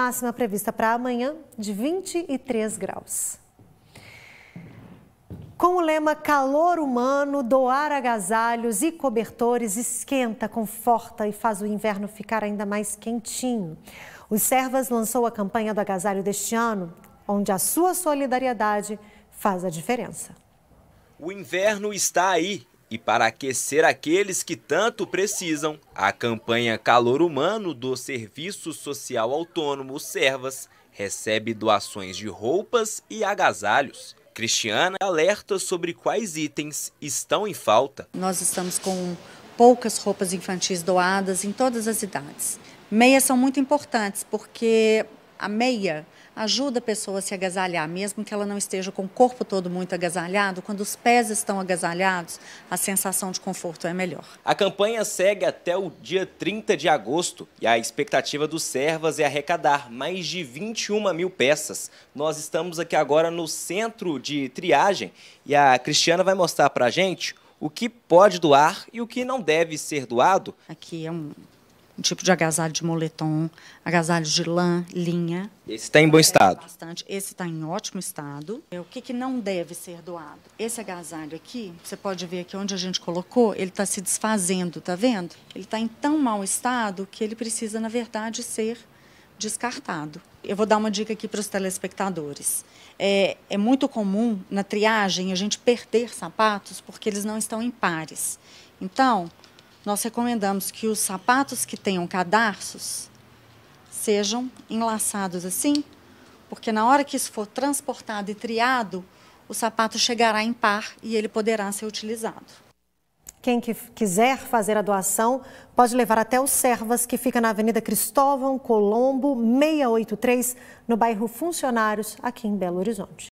máxima prevista para amanhã de 23 graus. Com o lema Calor Humano, doar agasalhos e cobertores esquenta, conforta e faz o inverno ficar ainda mais quentinho. O Servas lançou a campanha do agasalho deste ano, onde a sua solidariedade faz a diferença. O inverno está aí e para aquecer aqueles que tanto precisam, a campanha Calor Humano do Serviço Social Autônomo Servas recebe doações de roupas e agasalhos. Cristiana alerta sobre quais itens estão em falta. Nós estamos com poucas roupas infantis doadas em todas as idades. Meias são muito importantes porque a meia ajuda a pessoa a se agasalhar, mesmo que ela não esteja com o corpo todo muito agasalhado, quando os pés estão agasalhados, a sensação de conforto é melhor. A campanha segue até o dia 30 de agosto e a expectativa dos servas é arrecadar mais de 21 mil peças. Nós estamos aqui agora no centro de triagem e a Cristiana vai mostrar para a gente o que pode doar e o que não deve ser doado. Aqui é um tipo de agasalho de moletom, agasalho de lã, linha. Esse está em bom é, estado. Bastante. Esse está em ótimo estado. É, o que, que não deve ser doado? Esse agasalho aqui, você pode ver aqui onde a gente colocou, ele está se desfazendo, tá vendo? Ele está em tão mau estado que ele precisa, na verdade, ser descartado. Eu vou dar uma dica aqui para os telespectadores. É, é, muito comum na triagem a gente perder sapatos porque eles não estão em pares. Então, nós recomendamos que os sapatos que tenham cadarços sejam enlaçados assim, porque na hora que isso for transportado e triado, o sapato chegará em par e ele poderá ser utilizado. Quem que quiser fazer a doação pode levar até o Servas, que fica na Avenida Cristóvão Colombo, 683, no bairro Funcionários, aqui em Belo Horizonte.